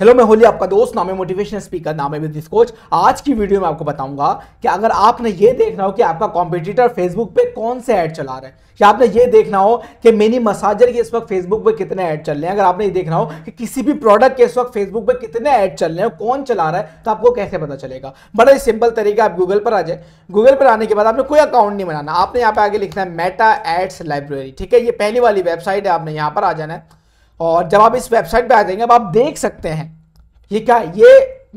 hello मैं होली आपका दोस्त नाम है मोटिवेशन स्पीकर नाम है बिजनेस कोच आज की वीडियो में आपको बताऊंगा कि अगर आपने ये देखना हो कि आपका कॉम्पिटिटर फेसबुक पे कौन से ऐड चला रहा है या आपने ये देखना हो कि मिनी मसाजर के इस वक्त फेसबुक पे कितने ऐड चल रहे हैं अगर आपने ये देखना हो कि किसी भी प्रोडक्ट के इस वक्त फेसबुक पे कितने ऐड चल रहे हैं कौन चला रहा है तो आपको कैसे पता चलेगा बड़ा ही सिंपल तरीका आप गूगल पर आ जाए गूगल पर आने के बाद आपने कोई अकाउंट नहीं बनाना आपने यहाँ पे आगे लिखना है मेटा एड्स लाइब्रेरी ठीक है ये पहली वाली वेबसाइट है आपने यहाँ पर आ जाना है और जब आप इस वेबसाइट पे आ जाएंगे अब आप देख सकते हैं ये क्या ये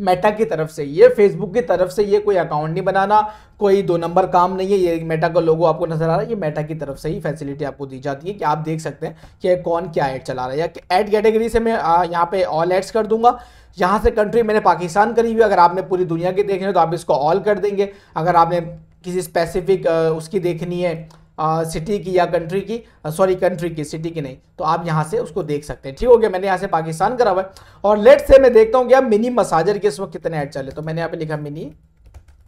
मेटा की तरफ से ये फेसबुक की तरफ से ये कोई अकाउंट नहीं बनाना कोई दो नंबर काम नहीं है ये मेटा का लोगो आपको नजर आ रहा है ये मेटा की तरफ से ही फैसिलिटी आपको दी जाती है कि आप देख सकते हैं कि कौन क्या ऐड चला रहा है या ऐड कैटेगरी से मैं यहाँ पे ऑल एड्स कर दूंगा यहाँ से कंट्री मैंने पाकिस्तान करी हुई अगर आपने पूरी दुनिया की देखनी है तो आप इसको ऑल कर देंगे अगर आपने किसी स्पेसिफिक उसकी देखनी है सिटी की या कंट्री की सॉरी कंट्री की सिटी की नहीं तो आप यहां से उसको देख सकते हैं ठीक हो गया मैंने यहां से पाकिस्तान करा हुआ है और लेट से मैं देखता हूं कि आप मिनी मसाजर के इस वक्त कितने ऐड चले तो मैंने यहाँ पे लिखा मिनी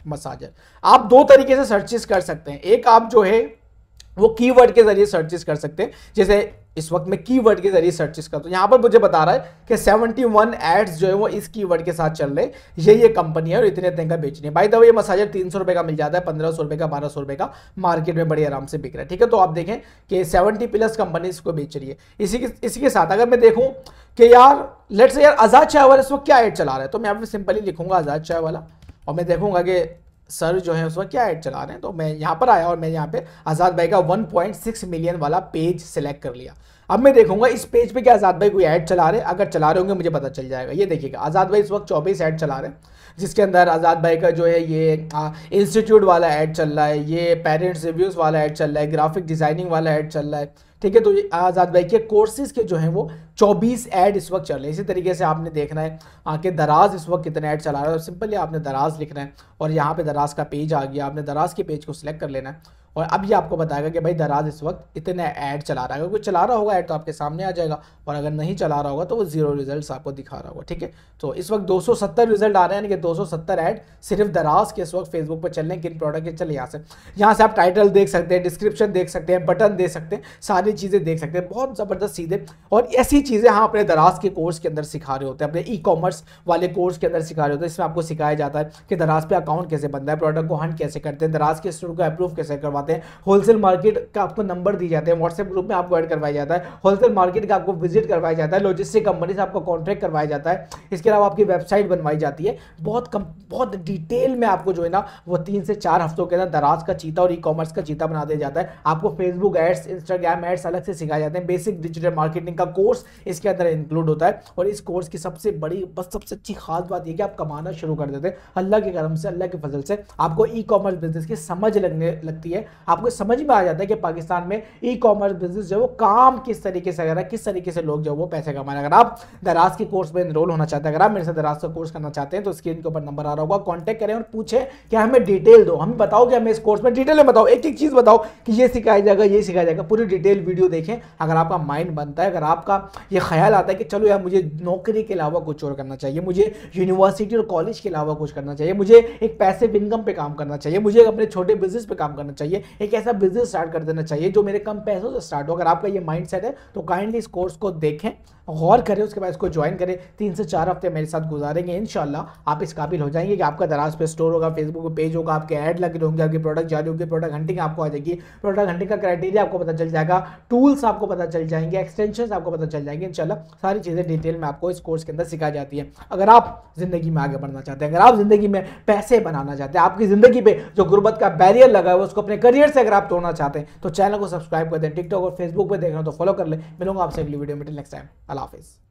मसाजर आप दो तरीके से सर्चिस कर सकते हैं एक आप जो है वो कीवर्ड के जरिए सर्चिस कर सकते हैं जैसे इस वक्त मैं कीवर्ड के जरिए सर्चेस करता हूँ यहाँ पर मुझे बता रहा है कि 71 एड्स जो है वो इस कीवर्ड के साथ चल रहे ये ये कंपनी है और इतने इतने का बेचने बाई भाई ये मसाजर तीन सौ का मिल जाता है पंद्रह सौ रुपये का बारह सौ रुपये का मार्केट में बड़े आराम से बिक रहा है ठीक है तो आप देखें कि सेवेंटी प्लस कंपनी इसको बेच रही है इसी के इसी के साथ अगर मैं देखूँ कि यार लेट्स यार आज़ाद चाय वाला इस वक्त क्या एड चला रहा है तो मैं यहाँ सिंपली लिखूंगा आज़ाद चाय वाला और मैं देखूंगा कि सर जो है उस वक्त क्या ऐड चला रहे हैं तो मैं यहाँ पर आया और मैं यहाँ पे आज़ाद भाई का 1.6 मिलियन वाला पेज सेलेक्ट कर लिया अब मैं देखूंगा इस पेज पे क्या आज़ाद भाई कोई ऐड चला रहे हैं अगर चला रहे होंगे मुझे पता चल जाएगा ये देखिएगा आज़ाद भाई इस वक्त चौबीस ऐड चला रहे हैं जिसके अंदर आज़ाद भाई का जो है ये इंस्टीट्यूट वाला ऐड चल रहा है ये पेरेंट्स रिव्यूज़ वाला ऐड चल रहा है ग्राफिक डिज़ाइनिंग वाला ऐड चल रहा है ठीक है तो आज़ाद भाई के कोर्सेज के जो हैं वो 24 ऐड इस वक्त चल रहे हैं इसी तरीके से आपने देखना है आके हाँ, दराज इस वक्त कितने ऐड चला रहा है सिंपली आपने दराज लिखना है और यहाँ पे दराज का पेज आ गया आपने दराज के पेज को सिलेक्ट कर लेना है और अब ये आपको बताएगा कि भाई दराज इस वक्त इतने ऐड चला रहा है अगर कोई चला रहा होगा ऐड तो आपके सामने आ जाएगा और अगर नहीं चला रहा होगा तो वो जीरो रिजल्ट आपको दिखा रहा होगा ठीक है तो इस वक्त 270 रिजल्ट आ रहे हैं यानी कि 270 ऐड सिर्फ दराज के इस वक्त फेसबुक पर चल रहे हैं किन प्रोडक्ट के चले यहाँ से यहाँ से आप टाइटल देख सकते हैं डिस्क्रिप्शन देख सकते हैं बटन देख सकते हैं सारी चीज़ें देख सकते हैं बहुत ज़बरदस्त सीधे और ऐसी चीज़ें हाँ अपने दराज के कोर्स के अंदर सिखा रहे होते हैं अपने ई कॉमर्स वाले कोर्स के अंदर सिखा रहे होते हैं इसमें आपको सिखाया जाता है कि दराज पे अकाउंट कैसे बनता है प्रोडक्ट को हंड कैसे करते हैं दराज के स्टूडेंट को अप्रूव कैसे करवाते करवाते हैं होलसेल मार्केट का आपको नंबर दिए जाते हैं व्हाट्सएप ग्रुप में आपको ऐड करवाया जाता है होलसेल मार्केट का आपको विजिट करवाया जाता है लॉजिस्टिक कंपनी से आपको कॉन्ट्रैक्ट करवाया जाता है इसके अलावा आपकी वेबसाइट बनवाई जाती है बहुत कम बहुत डिटेल में आपको जो है ना वो तीन से चार हफ्तों के अंदर दराज का चीता और ई कॉमर्स का चीता बना दिया जाता है आपको फेसबुक एड्स इंस्टाग्राम एड्स अलग से सिखाए जाते हैं बेसिक डिजिटल मार्केटिंग का कोर्स इसके अंदर इंक्लूड होता है और इस कोर्स की सबसे बड़ी बस सबसे अच्छी खास बात यह कि आप कमाना शुरू कर देते हैं अल्लाह के करम से अल्लाह के फजल से आपको ई कॉमर्स बिजनेस की समझ लगने लगती है आपको समझ में आ जाता है कि पाकिस्तान में ई कॉमर्स बिजनेस जो है वो काम किस तरीके से कर किस तरीके से लोग जो वो पैसे कमा रहे हैं अगर आप दराज के कोर्स में इनरोल होना चाहते हैं अगर आप मेरे से दराज का कोर्स करना चाहते हैं तो स्क्रीन के ऊपर नंबर आ रहा होगा कॉन्टैक्ट करें और पूछें कि हमें डिटेल दो हमें बताओ कि हमें इस कोर्स में डिटेल में बताओ एक एक चीज़ बताओ कि ये सिखाया जाएगा ये सिखाया जाएगा पूरी डिटेल वीडियो देखें अगर आपका माइंड बनता है अगर आपका ये ख्याल आता है कि चलो यार मुझे नौकरी के अलावा कुछ और करना चाहिए मुझे यूनिवर्सिटी और कॉलेज के अलावा कुछ करना चाहिए मुझे एक पैसिव इनकम पे काम करना चाहिए मुझे अपने छोटे बिजनेस पे काम करना चाहिए एक ऐसा बिजनेस स्टार्ट कर देना चाहिए जो मेरे कम पैसों से स्टार्ट हो अगर आपका ये माइंड है तो काइंडली इस कोर्स को देखें गौर करें उसके बाद इसको ज्वाइन करें तीन से चार हफ्ते मेरे साथ गुजारेंगे इन आप इस काबिल हो जाएंगे कि आपका दराज पे स्टोर होगा फेसबुक पे पेज होगा आपके ऐड लगे होंगे आपके प्रोडक्ट जारी होंगे प्रोडक्ट हंटिंग आपको आ जाएगी प्रोडक्ट हंटिंग का क्राइटेरिया आपको पता चल जाएगा टूल्स आपको पता चल जाएंगे एक्सटेंशन आपको पता चल जाएंगे इन सारी चीज़ें डिटेल में आपको इस कोर्स के अंदर सिखाई जाती है अगर आप ज़िंदगी में आगे बढ़ना चाहते हैं अगर आप ज़िंदगी में पैसे बनाना चाहते हैं आपकी ज़िंदगी पर जो गुर्बत का बैरियर लगा है उसको अपने करियर से अगर आप तोड़ना चाहते हैं तो चैनल को सब्सक्राइब कर दें टिकटॉक और फेसबुक पर देख रहे हो तो फॉलो कर ले मिलूंगा आपसे अगली वीडियो में नेक्स्ट टाइम अला हाफिज़